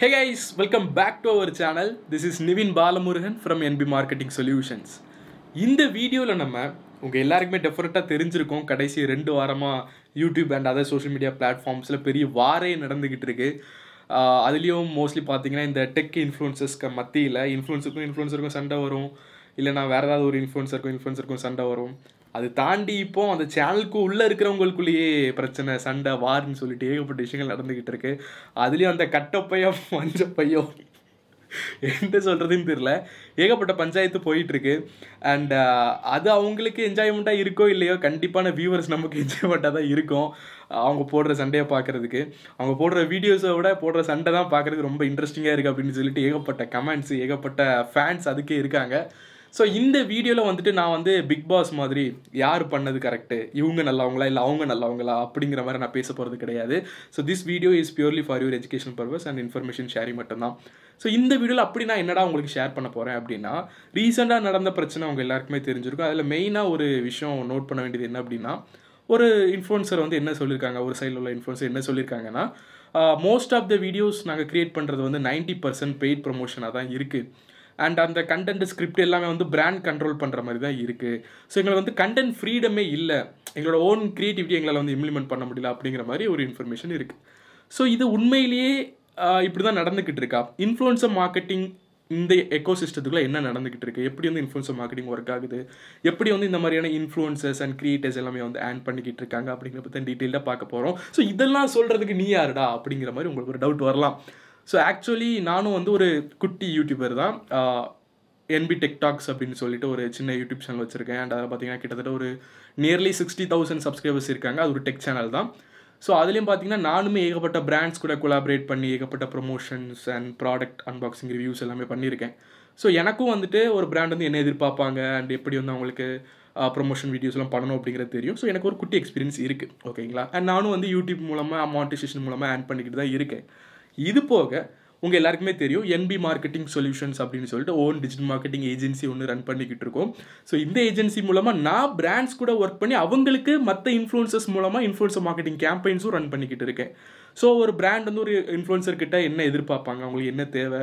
hey guys welcome back to our channel this is Nivin Balamurugan from NP marketing solutions இந்த வீடியோவில் நம்ம உங்கள் எல்லாருக்குமே டெஃபரெண்ட்டாக தெரிஞ்சிருக்கோம் கடைசி ரெண்டு வாரமாக YouTube and other social media பிளாட்ஃபார்ம்ஸில் பெரிய வாரே நடந்துக்கிட்டு இருக்குது அதுலேயும் மோஸ்ட்லி பார்த்தீங்கன்னா இந்த டெக் இன்ஃப்ளூன்சஸ்க்கு மத்தியில் இன்ஃப்ளூன்ஸருக்கும் இன்ஃப்ளூன்ஸருக்கும் சண்டை வரும் இல்லைனா வேறு ஏதாவது ஒரு இன்ஃப்ளூன்ஸருக்கும் இன்ஃப்ளூன்ஸருக்கும் சண்டை வரும் அது தாண்டி இப்போ அந்த சேனலுக்கு உள்ளே இருக்கிறவங்களுக்குள்ளேயே பிரச்சனை சண்டை வார்ன்னு சொல்லிட்டு ஏகப்பட்ட விஷயங்கள் நடந்துக்கிட்டு இருக்கு அதுலேயும் அந்த கட்டப்பையோ மஞ்சப்பையோ என்ன சொல்கிறதுன்னு தெரில ஏகப்பட்ட பஞ்சாயத்து போயிட்டுருக்கு அண்ட் uh, அது அவங்களுக்கு என்ஜாய்மெண்ட்டாக இருக்கோ இல்லையோ கண்டிப்பான வியூவர்ஸ் நமக்கு என்ஜாய்மெண்ட்டாக தான் இருக்கும் அவங்க போடுற சண்டையை பார்க்குறதுக்கு அவங்க போடுற வீடியோஸை விட போடுற சண்டை தான் பார்க்குறதுக்கு ரொம்ப இன்ட்ரெஸ்டிங்காக இருக்குது அப்படின்னு சொல்லிட்டு ஏகப்பட்ட கமெண்ட்ஸ் ஏகப்பட்ட ஃபேன்ஸ் அதுக்கே இருக்காங்க ஸோ இந்த வீடியோவில் வந்துட்டு நான் வந்து பிக் பாஸ் மாதிரி யார் பண்ணது கரெக்டு இவங்க நல்லவங்களா இல்லை அவங்க நல்லவங்களா அப்படிங்கிற மாதிரி நான் பேச போகிறது கிடையாது so this video is purely for your education purpose and information sharing மட்டும்தான் ஸோ இந்த வீடியோவில் அப்படி நான் என்னடா உங்களுக்கு ஷேர் பண்ண போகிறேன் அப்படின்னா ரீசெண்டாக நடந்த பிரச்சனை அவங்க எல்லாருக்குமே தெரிஞ்சிருக்கும் அதில் மெயினாக ஒரு விஷயம் நோட் பண்ண வேண்டியது என்ன அப்படின்னா ஒரு இன்ஃப்ளூன்சர் வந்து என்ன சொல்லியிருக்காங்க ஒரு சைடில் உள்ள இன்ஃப்ளூன்சர் என்ன சொல்லியிருக்காங்கன்னா மோஸ்ட் ஆஃப் த வீடியோஸ் நாங்கள் க்ரியேட் பண்ணுறது வந்து நைன்ட்டி பர்சன்ட் பெய்ட் ப்ரொமோஷனாக தான் இருக்குது அண்ட் அந்த கண்டென்ட் ஸ்கிரிப்ட் எல்லாமே வந்து பிராண்ட் கண்ட்ரோல் பண்ணுற மாதிரி தான் இருக்குது ஸோ எங்களை வந்து கண்டென்ட் ஃப்ரீடமே இல்லை எங்களோட ஓன் க்ரியேட்டிவிட்டி எங்களால் வந்து இம்ப்ளிமெண்ட் பண்ண முடியல அப்படிங்கிற மாதிரி ஒரு இன்ஃபர்மேஷன் இருக்குது ஸோ இது உண்மையிலேயே இப்படி தான் நடந்துக்கிட்டு இருக்கா இன்ஃப்ளூன்சர் மார்க்கெட்டிங் இந்த எக்கோ சிஸ்டத்துக்குள்ளே என்ன நடந்துக்கிட்டு இருக்குது எப்படி வந்து இன்ஃப்ளூன்சர் மார்க்கெட்டிங் ஒர்க் ஆகுது எப்படி வந்து இந்த மாதிரியான இன்ஃப்ளூன்சர்ஸ் அண்ட் கிரியேட்டர்ஸ் எல்லாமே வந்து ஆன் பண்ணிக்கிட்டு இருக்காங்க அப்படிங்கிற பற்றி டீட்டெயிலாக பார்க்க போகிறோம் ஸோ இதெல்லாம் சொல்கிறதுக்கு நீ யாருடா அப்படிங்கிற மாதிரி உங்களுக்கு ஒரு டவுட் வரலாம் ஸோ ஆக்சுவலி நானும் வந்து ஒரு குட்டி யூடியூபர் தான் என்பி டிக்டாக்ஸ் அப்படின்னு சொல்லிட்டு ஒரு சின்ன யூடியூப் சேனல் வச்சுருக்கேன் அண்ட் அதில் பார்த்தீங்கன்னா கிட்டத்தட்ட ஒரு நியர்லி சிக்ஸ்டி தௌசண்ட் சப்ஸ்கிரைபர்ஸ் இருக்காங்க அது ஒரு டெக் சேனல் தான் ஸோ அதுலேயும் பார்த்தீங்கன்னா நானுமே ஏகப்பட்ட பிராண்ட்ஸ் கூட கொலாபரேட் பண்ணி ஏகப்பட்ட promotions and product unboxing reviews எல்லாமே பண்ணியிருக்கேன் ஸோ எனக்கும் வந்துட்டு ஒரு பிராண்ட் வந்து என்ன எதிர்பார்ப்பாங்க அண்ட் எப்படி வந்து அவங்களுக்கு ப்ரொமோஷன் வீடியோஸ்லாம் பண்ணணும் அப்படிங்கிறது தெரியும் ஸோ எனக்கு ஒரு குட்டி எக்ஸ்பீரியன்ஸ் இருக்குது ஓகேங்களா அண்ட் நானும் வந்து யூடியூப் மூலமாக மாட்டிசேஷன் மூலமாக ஆன் பண்ணிக்கிட்டு தான் இருக்கேன் இது போக உங்கள் எல்லாருக்குமே தெரியும் என்பி மார்க்கெட்டிங் சொல்யூஷன்ஸ் அப்படின்னு சொல்லிட்டு ஓன் டிஜிட்டல் மார்க்கெட்டிங் ஏஜென்சி ஒன்று ரன் பண்ணிக்கிட்டு இருக்கோம் ஸோ இந்த ஏஜென்சி மூலமாக நான் பிராண்ட்ஸ் கூட ஒர்க் பண்ணி அவங்களுக்கு மற்ற இன்ஃப்ளூன்சர்ஸ் மூலமாக இன்ஃப்ளூன்சர் மார்க்கெட்டிங் கேம்பெயின்ஸும் ரன் பண்ணிக்கிட்டு இருக்கேன் ஸோ ஒரு பிராண்ட் வந்து ஒரு இன்ஃப்ளூன்சர் கிட்ட என்ன எதிர்பார்ப்பாங்க அவங்களுக்கு என்ன தேவை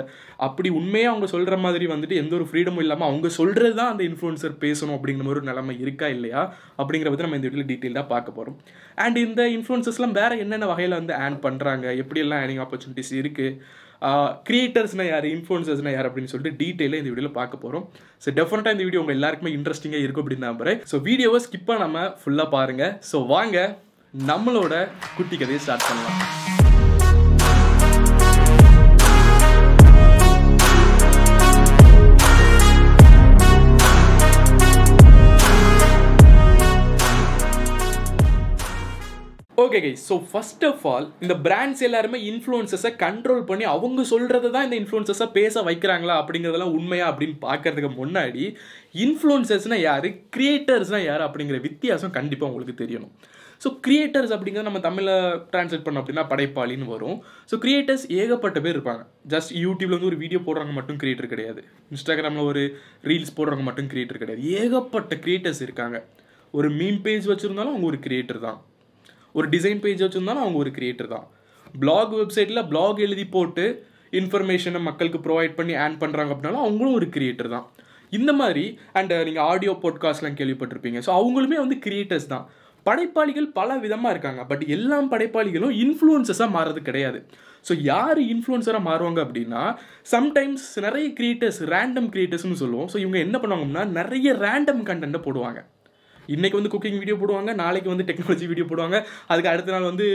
அப்படி உண்மையாக அவங்க சொல்கிற மாதிரி வந்துட்டு எந்த ஒரு ஃப்ரீடமும் இல்லாமல் அவங்க சொல்கிறது தான் அந்த இன்ஃப்ளூன்சர் பேசணும் அப்படிங்கிற மாதிரி ஒரு நிலமை இருக்கா இல்லையா அப்படிங்கிற பற்றி நம்ம இந்த வீட்டில் டீட்டெயிலாக பார்க்க போகிறோம் அண்ட் இந்த இன்ஃப்ளூன்சர்ஸ்லாம் வேறு என்னென்ன வகையில் வந்து ஆன் பண்ணுறாங்க எப்படியெல்லாம் ஏர்னிங் ஆப்பர்ச்சுனிட்டிஸ் இருக்குது கிரியேட்டர்ஸ்னால் யார் இன்ஃப்ளூன்சர்ஸ்னால் யார் அப்படின்னு சொல்லிட்டு டீட்டெயிலாக இந்த வீடியோவில் பார்க்க போகிறோம் ஸோ டெஃபினட்டாக இந்த வீடியோ உங்கள் எல்லாருக்குமே இன்ட்ரெஸ்டிங்காக இருக்கும் அப்படின்னு நம்புறேன் ஸோ வீடியோவை ஸ்கிப்பாக நம்ம ஃபுல்லாக பாருங்கள் ஸோ வாங்க நம்மளோட குட்டி கதையை ஸ்டார்ட் பண்ணலாம் okay guy so first of all இந்த பிராண்ட்ஸ் எல்லாருமே இன்ஃப்ளூன்சஸை கண்ட்ரோல் பண்ணி அவங்க சொல்கிறது தான் இந்த இன்ஃப்ளூன்சஸை பேச வைக்கிறாங்களா அப்படிங்கிறதெல்லாம் உண்மையா அப்படின்னு பார்க்கறதுக்கு முன்னாடி இன்ஃப்ளூன்சர்ஸ்னால் யார் கிரியேட்டர்ஸ்னால் யார் அப்படிங்கிற வித்தியாசம் கண்டிப்பாக உங்களுக்கு தெரியணும் ஸோ கிரியேட்டர்ஸ் அப்படிங்கிறது நம்ம தமிழில் ட்ரான்ஸ்லேட் பண்ணோம் அப்படின்னா படைப்பாளின்னு வரும் ஸோ கிரியேட்டர்ஸ் ஏகப்பட்ட பேர் இருப்பாங்க ஜஸ்ட் யூடியூப்ல வந்து ஒரு வீடியோ போடுறவங்க மட்டும் கிரியேட்டர் கிடையாது இன்ஸ்டாகிராமில் ஒரு ரீல்ஸ் போடுறவங்க மட்டும் கிரியேட்டர் கிடையாது ஏகப்பட்ட கிரியேட்டர்ஸ் இருக்காங்க ஒரு மீம் பேஜ் வச்சுருந்தாலும் அவங்க ஒரு கிரியேட்டர் தான் ஒரு டிசைன் பேஜ் வச்சுருந்தாலும் அவங்க ஒரு கிரியேட்டர் தான் பிளாக் வெப்சைட்டில் பிளாக் எழுதி போட்டு இன்ஃபர்மேஷனை மக்களுக்கு ப்ரொவைட் பண்ணி ஆன் பண்ணுறாங்க அப்படின்னாலும் அவங்களும் ஒரு கிரியேட்டர் தான் இந்த மாதிரி அண்ட் நீங்கள் ஆடியோ பாட்காஸ்ட்லாம் கேள்விப்பட்டிருப்பீங்க ஸோ அவங்களுமே வந்து கிரியேட்டர்ஸ் தான் படைப்பாளிகள் பல விதமாக இருக்காங்க பட் எல்லா படைப்பாளிகளும் இன்ஃப்ளூன்சஸாக மாறது கிடையாது ஸோ யார் இன்ஃப்ளூன்சராக மாறுவாங்க அப்படின்னா சம்டைம்ஸ் நிறைய கிரியேட்டர்ஸ் ரேண்டம் கிரியேட்டர்ஸ்னு சொல்லுவோம் ஸோ இவங்க என்ன பண்ணுவாங்கன்னா நிறைய ரேண்டம் கண்டென்ட்டை போடுவாங்க இன்னைக்கு வந்து குக்கிங் வீடியோ போடுவாங்க நாளைக்கு வந்து டெக்னாலஜி வீடியோ போடுவாங்க அதுக்கு அடுத்த நாள் வந்து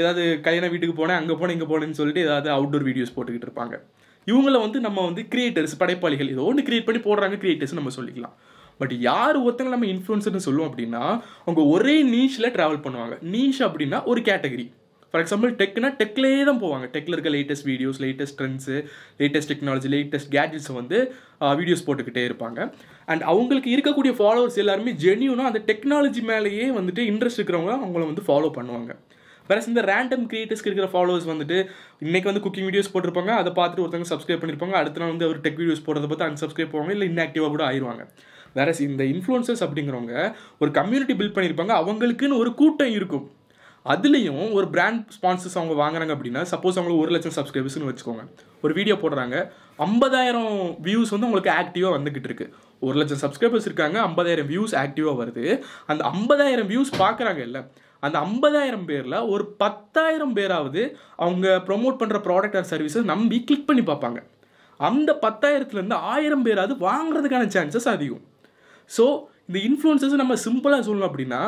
ஏதாவது கல்யாண வீட்டுக்கு போனேன் அங்கே போனேன் இங்கே போனேன்னு சொல்லிட்டு ஏதாவது அவுட்டோர் வீடியோஸ் போட்டுக்கிட்டு இருப்பாங்க இவங்கள வந்து நம்ம வந்து கிரியேட்டர்ஸ் படைப்பாளிகள் ஏதோ ஒன்று கிரியேட் பண்ணி போடுறாங்க கிரியேட்டர்ஸ் நம்ம சொல்லிக்கலாம் பட் யார் ஒருத்தங்க நம்ம இன்ஃப்ளூன்சர்னு சொல்லுவோம் அப்படின்னா அவங்க ஒரே நீஷில் ட்ராவல் பண்ணுவாங்க நீஷ் அப்படின்னா ஒரு கேட்டகரி ஃபார் எக்ஸாம்பிள் டெக்னா டெக்லேயே தான் போவாங்க டெக்ல இருக்க latest videos latest trends latest technology latest கேட்ஜெட்ஸை வந்து வீடியோஸ் போட்டுக்கிட்டே இருப்பாங்க அண்ட் அவங்களுக்கு இருக்கக்கூடிய ஃபாலோவர்ஸ் எல்லாருமே ஜென்யூனாக அந்த டெக்னாலஜி மேலேயே வந்துட்டு இன்ட்ரெஸ்ட் இருக்கிறவங்க அவங்கள வந்து ஃபாலோ பண்ணுவாங்க வேறு இந்த ரேண்டம் கிரியேட்டர்ஸ்க்கு இருக்கிற ஃபாலோவர்ஸ் வந்துட்டு இன்றைக்கி வந்து குக்கிங் வீடியோஸ் போட்டிருப்பாங்க அதை பார்த்துட்டு ஒருத்தவங்க சப்ஸ்கிரைப் பண்ணியிருப்பாங்க அடுத்த நாள் வந்து அவர் டெக் வீடியோஸ் போடுறத பார்த்து அன்சப்ஸ்கிரைப் போவாங்க இல்லை இன்ஆக்டிவாக கூட ஆயிடுவாங்க வேற இந்த இன்ஃப்ளூன்சர்ஸ் அப்படிங்கிறவங்க ஒரு கம்யூனிட்டி பில்ட் பண்ணியிருப்பாங்க அவங்களுக்குன்னு ஒரு கூட்டம் இருக்கும் அதுலேயும் ஒரு பிராண்ட் ஸ்பான்சர்ஸ் அவங்க வாங்குறாங்க அப்படின்னா சப்போஸ் அவங்களுக்கு ஒரு லட்சம் சப்ஸ்கிரைபர்ஸ்னு வச்சுக்கோங்க ஒரு வீடியோ போடுறாங்க ஐம்பதாயிரம் வியூஸ் வந்து உங்களுக்கு ஆக்டிவாக வந்துக்கிட்டு இருக்கு ஒரு லட்சம் சப்ஸ்கிரைபர்ஸ் இருக்காங்க ஐம்பதாயிரம் வியூஸ் ஆக்டிவாக வருது அந்த ஐம்பதாயிரம் வியூஸ் பார்க்குறாங்க இல்லை அந்த ஐம்பதாயிரம் பேரில் ஒரு பத்தாயிரம் பேராவது அவங்க ப்ரொமோட் பண்ணுற ப்ராடக்ட் ஆர் சர்வீஸை நம்பி கிளிக் பண்ணி பார்ப்பாங்க அந்த பத்தாயிரத்துலேருந்து ஆயிரம் பேராவது வாங்குறதுக்கான சான்சஸ் அதிகம் ஸோ இந்த இன்ஃப்ளூன்சஸ் நம்ம சிம்பிளாக சொல்லணும் அப்படின்னா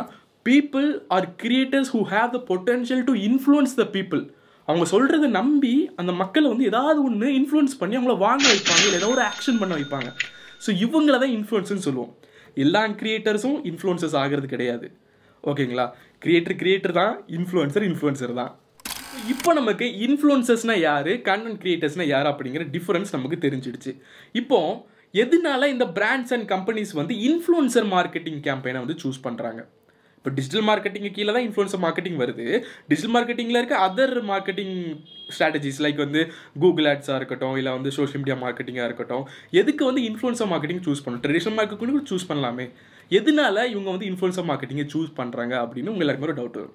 people are creators who have the potential to influence the people அவங்க சொல்கிறத நம்பி அந்த மக்களை வந்து ஏதாவது ஒன்று இன்ஃப்ளூயன்ஸ் பண்ணி அவங்கள வாங்க வைப்பாங்க இல்லை ஏதோ ஒரு ஆக்ஷன் பண்ண வைப்பாங்க ஸோ இவங்கள தான் இன்ஃப்ளூன்ஸ்னு சொல்லுவோம் எல்லா கிரியேட்டர்ஸும் இன்ஃப்ளூன்சர்ஸ் ஆகிறது கிடையாது ஓகேங்களா கிரியேட்டர் கிரியேட்டர் தான் இன்ஃப்ளூன்சர் இன்ஃப்ளூன்சர் தான் இப்போ நமக்கு இன்ஃப்ளூன்சர்ஸ்னால் யார் கண்டென்ட் கிரியேட்டர்ஸ்னால் யார் அப்படிங்கிற டிஃப்ரென்ஸ் நமக்கு தெரிஞ்சிடுச்சு இப்போ எதனால இந்த பிராண்ட்ஸ் அண்ட் கம்பெனிஸ் வந்து இன்ஃப்ளூன்சர் மார்க்கெட்டிங் கேம்பெயினை வந்து சூஸ் பண்ணுறாங்க இப்போ டிஜிட்டல் மார்க்கெட்டிங்கு கீழே தான் இன்ஃப்ளூன்ஸ் மார்க்கெட்டிங் வருது டிஜிட்டல் மார்க்கெட்டிங்கில் இருக்க அதர் மார்க்கெட்டிங் ஸ்ட்ராட்டஜிஸ் லைக் வந்து கூகுள் ஆட்ஸாக இருக்கட்டும் இல்லை வந்து சோஷியல் மீடியா மார்க்கெட்டிங்காக இருக்கட்டும் எதுக்கு வந்து இன்ஃப்ளூன்ஸ் மார்க்கெட்டிங் சூஸ் பண்ணணும் ட்ரெடிஷனல் மார்க்கெட்டிங் சூஸ் பண்ணலாமே எதனால இவங்க வந்து இன்ஃப்ளூன்ஸ் மார்க்கெட்டிங்கை சூஸ் பண்ணுறாங்க அப்படின்னு உங்களுக்கு எல்லாருக்குமே ஒரு டவுட் வரும்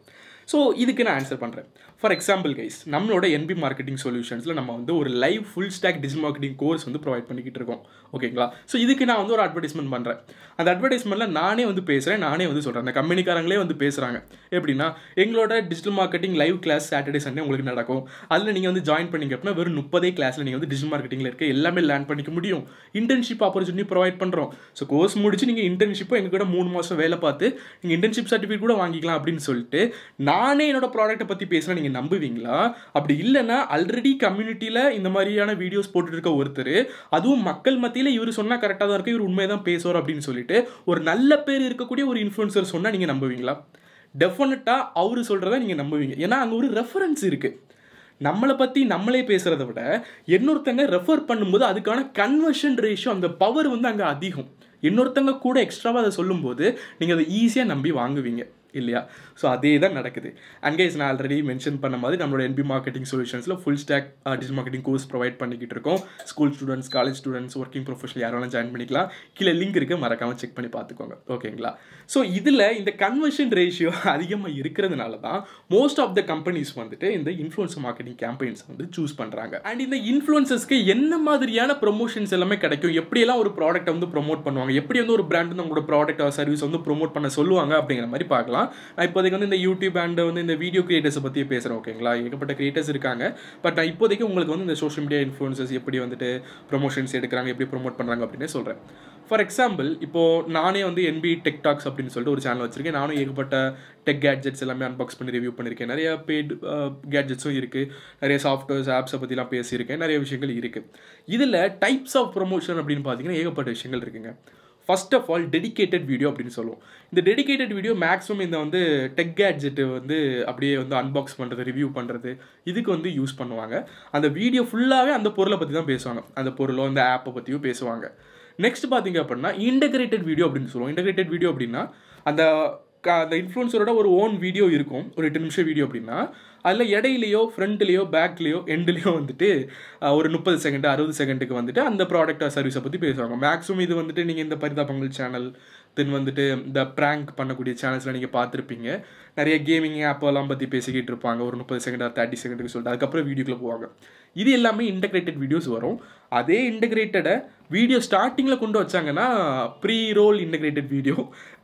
ஸோ இதுக்கு நான் ஆன்சர் பண்ணுறேன் ஃபார் எக்ஸாம்பிள் கைஸ் நம்மளோட என்பி மார்க்கெட்டிங் சொல்யூஷன்ஸில் நம்ம வந்து ஒரு live full stack digital marketing course வந்து ப்ரொவைட் பண்ணிக்கிட்டு இருக்கோம் ஓகேங்களா ஸோ இதுக்கு நான் வந்து ஒரு அட்வர்டைஸ்மெண்ட் பண்ணுறேன் அந்த அட்வர்டைஸ்மெண்ட்டில் நானே வந்து பேசுகிறேன் நானே வந்து சொல்கிறேன் அந்த கம்பெனிக்காரங்களே வந்து பேசுகிறாங்க எப்படின்னா எங்களோட digital marketing live class Saturday Sunday உங்களுக்கு நடக்கும் அதில் நீங்கள் வந்து ஜாயின் பண்ணிங்க அப்படின்னா வெறும் முப்பதே கிளாஸில் நீங்கள் வந்து டிஜிட்டல் மார்க்கெட்டிங்கில் இருக்க எல்லாமே லேர்ன் பண்ணிக்க முடியும் இன்டர்ன்ஷிப் ஆப்பர்ச்சுனிட்டி ப்ரொவைட் பண்ணுறோம் ஸோ கோர்ஸ் முடிச்சு நீங்கள் இன்டர்ன்ஷிப்போ எங்கள் கூட மூணு மாதம் வேலை பார்த்து நீங்கள் இன்டர்ன்ஷிப் சர்டிஃபிகேட் கூட வாங்கிக்கலாம் அப்படின்னு சொல்லிட்டு நான் நானே என்னோட ப்ராடக்ட்டை பற்றி பேசினா நீங்கள் நம்புவீங்களா அப்படி இல்லைன்னா ஆல்ரெடி கம்யூனிட்டியில் இந்த மாதிரியான வீடியோஸ் போட்டுட்டு இருக்க ஒருத்தர் அதுவும் மக்கள் மத்தியில் இவர் சொன்னால் கரெக்டாக தான் இருக்கு இவர் உண்மையை தான் பேசுவார் அப்படின்னு சொல்லிட்டு ஒரு நல்ல பேர் இருக்கக்கூடிய ஒரு இன்ஃப்ளூன்சர் சொன்னால் நீங்கள் நம்புவீங்களா டெஃபினட்டாக அவர் சொல்கிறத நீங்கள் நம்புவீங்க ஏன்னா அங்கே ஒரு ரெஃபரன்ஸ் இருக்குது நம்மளை பற்றி நம்மளே பேசுகிறத விட இன்னொருத்தங்க ரெஃபர் பண்ணும்போது அதுக்கான கன்வர்ஷன் ரேஷியோ அந்த பவர் வந்து அங்கே அதிகம் இன்னொருத்தங்க கூட எக்ஸ்ட்ராவாக அதை சொல்லும்போது நீங்கள் அதை ஈஸியாக நம்பி வாங்குவீங்க இல்லையா ஸோ அதே தான் நடக்குது அண்ட் கைஸ் நான் ஆல்ரெடி மென்ஷன் பண்ண மாதிரி நம்மளோட என்பி மார்க்கெட்டிங் சொல்யூஷன்ஸில் full stack digital marketing course provide பண்ணிக்கிட்டு இருக்கோம் school students college students working professional யாராலும் ஜாயின் பண்ணிக்கலாம் கீழே லிங்க் இருக்குது மறக்காமல் செக் பண்ணி பார்த்துக்கோங்க ஓகேங்களா ஸோ இதில் இந்த கன்வர்ஷன் ரேஷியோ அதிகமாக இருக்கிறதுனால தான் மோஸ்ட் ஆஃப் த கம்பெனிஸ் வந்துட்டு இந்த இன்ஃப்ளூன்சர் மார்க்கெட்டிங் கேம்பெயின்ஸ் வந்து சூஸ் பண்ணுறாங்க அண்ட் இந்த இன்ஃப்ளூன்சஸ்க்கு என்ன மாதிரியான ப்ரொமோஷன்ஸ் எல்லாமே கிடைக்கும் எப்படியெல்லாம் ஒரு ப்ராடக்ட்டை வந்து ப்ரொமோட் பண்ணுவாங்க எப்படி வந்து ஒரு பிராண்ட் நம்மளோட ப்ராடக்ட் சர்வீஸ் வந்து ப்ரொமோட் பண்ண சொல்லுவாங்க அப்படிங்கிற மாதிரி பார்க்கலாம் பேசலாம் நான் இப்போதைக்கு வந்து இந்த யூடியூப் அண்ட் வந்து இந்த வீடியோ கிரியேட்டர்ஸை பற்றி பேசுகிறேன் ஓகேங்களா ஏகப்பட்ட கிரியேட்டர்ஸ் இருக்காங்க பட் நான் இப்போதைக்கு உங்களுக்கு வந்து இந்த சோஷியல் மீடியா இன்ஃப்ளூன்சஸ் எப்படி வந்துட்டு ப்ரொமோஷன்ஸ் எடுக்கிறாங்க எப்படி ப்ரொமோட் பண்ணுறாங்க அப்படின்னு சொல்கிறேன் ஃபார் எக்ஸாம்பிள் இப்போது நானே வந்து என்பி டெக் டாக்ஸ் அப்படின்னு சொல்லிட்டு ஒரு சேனல் வச்சுருக்கேன் நானும் ஏகப்பட்ட டெக் கேட்ஜெட்ஸ் எல்லாமே அன்பாக்ஸ் பண்ணி ரிவ்யூ பண்ணியிருக்கேன் நிறைய பெய்ட் கேட்ஜெட்ஸும் இருக்குது நிறைய சாஃப்ட்வேர்ஸ் ஆப்ஸை பற்றிலாம் பேசியிருக்கேன் நிறைய விஷயங்கள் இருக்குது இதில் டைப்ஸ் ஆஃப் ப்ரொமோஷன் அப்படின்னு பார்த்தீங்கன்னா ஏகப்பட்ட விஷயங்கள் இருக்குங்க first of all dedicated video அப்படின்னு சொல்லுவோம் இந்த டெடிக்கேட்டட் வீடியோ மேக்ஸிமம் இந்த வந்து டெக் கேட்ஜெட்டு வந்து அப்படியே வந்து அன்பாக்ஸ் பண்ணுறது ரிவ்யூ பண்ணுறது இதுக்கு வந்து யூஸ் பண்ணுவாங்க அந்த வீடியோ ஃபுல்லாகவே அந்த பொருளை பற்றி தான் பேசுவாங்க அந்த பொருளோ அந்த ஆப்பை பற்றியும் பேசுவாங்க நெக்ஸ்ட் பார்த்தீங்க அப்படின்னா இன்டெகிரேட்டட் வீடியோ அப்படின்னு சொல்லுவோம் இன்டெகிரேட்டட் வீடியோ அப்படின்னா அந்த அந்த இன்ஃப்ளூன்சரோட ஒரு ஓன் வீடியோ இருக்கும் ஒரு எட்டு நிமிஷம் வீடியோ அப்படின்னா அதில் இடையிலையோ ஃப்ரண்ட்லேயோ பேக்லேயோ எண்ட்லேயோ வந்துட்டு ஒரு முப்பது செகண்ட் அறுபது செகண்டுக்கு வந்துட்டு அந்த ப்ராடக்ட் சர்வீஸை பற்றி பேசுவாங்க மேக்ஸிமம் இது வந்துட்டு நீங்கள் இந்த பரிதாபங்கள் சேனல் தென் வந்துட்டு இந்த ப்ராங்க் பண்ணக்கூடிய சேனல்ஸில் நீங்கள் பார்த்துருப்பீங்க நிறைய கேமிங் ஆப்பெல்லாம் பற்றி பேசிக்கிட்டு இருப்பாங்க ஒரு முப்பது செகண்ட் ஆர் தேர்ட்டி செகண்டுக்கு சொல்லிட்டு அதுக்கப்புறம் வீடியோக்குள்ளே போவாங்க இது எல்லாமே இன்டகிரேட்டட் வீடியோஸ் வரும் அதே இன்டகிரேட்டடை வீடியோ ஸ்டார்டிங்கில் கொண்டு வச்சாங்கன்னா pre roll integrated video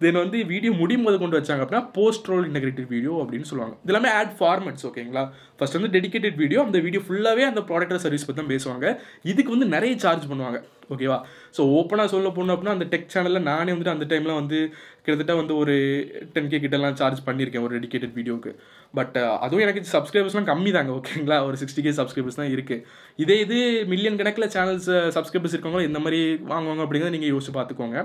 then வந்து வீடியோ முடியும் போது கொண்டு வச்சாங்க அப்படின்னா போஸ்ட் ரோல் இன்டகிரேட்டட் வீடியோ அப்படின்னு சொல்லுவாங்க இது எல்லாமே ஆட் ஃபார்மட்ஸ் ஓகேங்களா ஃபஸ்ட் வந்து டெடிக்கேட்டட் வீடியோ அந்த வீடியோ ஃபுல்லாகவே அந்த ப்ராடக்ட் சர்வீஸ் பற்றி தான் பேசுவாங்க இதுக்கு வந்து நிறைய சார்ஜ் பண்ணுவாங்க ஓகேவா ஸோ ஓப்பனாக சொல்ல போனோம் அப்படின்னா அந்த டெக் சேனலில் நானே வந்துட்டு அந்த டைமில் வந்து கிட்டத்தட்ட வந்து ஒரு டென் கே கிட்டலாம் சார்ஜ் பண்ணியிருக்கேன் ஒரு டெடிக்கேட்டட் வீடியோக்கு பட் அதுவும் எனக்கு சப்ஸ்கிரைபர்ஸ்லாம் கம்மி தாங்க ஓகேங்களா ஒரு சிக்ஸ்டி கே சப்ஸ்கிரைபர்ஸ் தான் இருக்குது இதே இது மில்லியன் கணக்கில் சேனல்ஸ் சப்ஸ்கிரைபர்ஸ் இருக்கவங்களும் இந்த மாதிரி வாங்குவாங்க அப்படிங்கிறத நீங்கள் யோசிச்சு பார்த்துக்கோங்க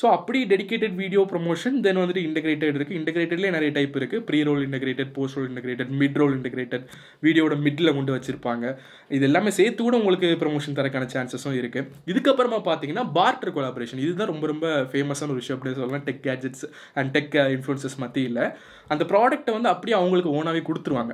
ஸோ அப்படி டெடிக்கேட்டட் வீடியோ ப்ரொமோஷன் தென் வந்துட்டு இன்டெகிரேட்டட் இருக்குது இன்டெகிரேட்டட்லேயே நிறைய டைப் இருக்குது pre roll integrated post roll integrated mid roll integrated வீடியோட மிட்டில் கொண்டு வச்சுருப்பாங்க இது எல்லாமே சேர்த்து கூட உங்களுக்கு ப்ரொமோஷன் தரக்கான சான்சஸும் இருக்குது இதுக்கப்புறமா பார்த்தீங்கன்னா பார்டர் கொலாபரேஷன் இதுதான் ரொம்ப ரொம்ப ஃபேமஸான ஒரு விஷயம் அப்படின்னு சொல்லலாம் tech gadgets and tech influences மத்தியில் அந்த ப்ராடக்ட்டை வந்து அப்படியே அவங்களுக்கு ஓனாகவே கொடுத்துருவாங்க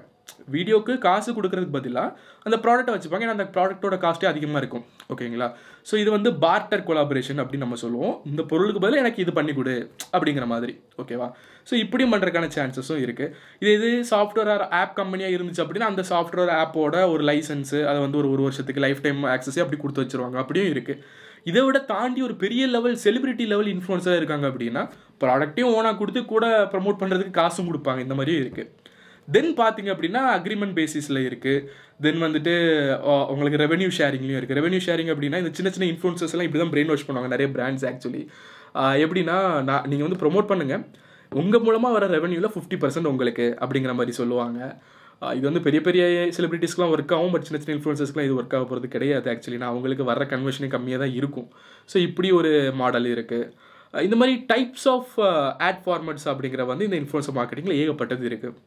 வீடியோக்கு காசு கொடுக்கறதுக்கு பதிலாக அந்த ப்ராடக்ட்டை வச்சுப்பாங்க ஏன்னா அந்த ப்ராடக்ட்டோட காஸ்ட்டே அதிகமாக இருக்கும் ஓகேங்களா ஸோ இது வந்து பார்ட்டர் கொலாபரேஷன் அப்படின்னு நம்ம சொல்லுவோம் இந்த பொருளுக்கு பதில் எனக்கு இது பண்ணி கொடு அப்படிங்கிற மாதிரி ஓகேவா ஸோ இப்படியும் பண்ணுறதுக்கான சான்சஸும் இருக்குது இது இது சாஃப்ட்வேர் ஆப் கம்பெனியாக இருந்துச்சு அப்படின்னா அந்த சாஃப்ட்வேர் ஆப்போட ஒரு லைசன்ஸு அதை வந்து ஒரு ஒரு வருஷத்துக்கு லைஃப் டைம் ஆக்சஸே அப்படி கொடுத்து வச்சுருவாங்க அப்படியும் இருக்குது இதை விட தாண்டி ஒரு பெரிய லெவல் செலிபிரிட்டி லெவல் இன்ஃப்ளூன்ஸாக இருக்காங்க அப்படின்னா ப்ராடக்ட்டையும் ஓனாக கொடுத்து கூட ப்ரமோட் பண்ணுறதுக்கு காசும் கொடுப்பாங்க இந்த மாதிரியும் இருக்குது தென் பார்த்தீங்க அப்படின்னா அக்ரிமெண்ட் பேசிஸில் இருக்குது தென் வந்துட்டு உங்களுக்கு ரெவென்யூ ஷேரிங்லேயும் இருக்குது ரெவன்யூ ஷேரிங் அப்படின்னா இந்த சின்ன சின்ன இன்ஃப்ளூன்சர்ஸ் எல்லாம் இப்படி தான் பிரெயின் வாஷ் பண்ணுவாங்க நிறைய பிராண்ட்ஸ் ஆக்சுவலி எப்படின்னா நான் நீங்கள் வந்து ப்ரொமோட் பண்ணுங்கள் உங்கள் மூலமாக வர ரெவன்யூவில் ஃபிஃப்டி பர்சன்ட் உங்களுக்கு அப்படிங்கிற மாதிரி சொல்லுவாங்க இது வந்து பெரிய பெரிய செலிபிரிட்டிஸ்க்குலாம் ஒர்க் ஆகும் பட் சின்ன சின்ன இன்ஃப்ளூன்சஸ்க்குலாம் இது ஒர்க் ஆக போகிறது கிடையாது ஆக்சுவலி நான் அவங்களுக்கு வர கன்வெர்ஷனே கம்மியாக தான் இருக்கும் ஸோ இப்படி ஒரு மாடல் இருக்குது இந்த மாதிரி டைப்ஸ் ஆஃப் ஆட் ஃபார்மட்ஸ் அப்படிங்கிற வந்து இந்த இன்ஃப்ளூன்சர் மார்க்கெட்டிங்கில் ஏகப்பட்டது இருக்குது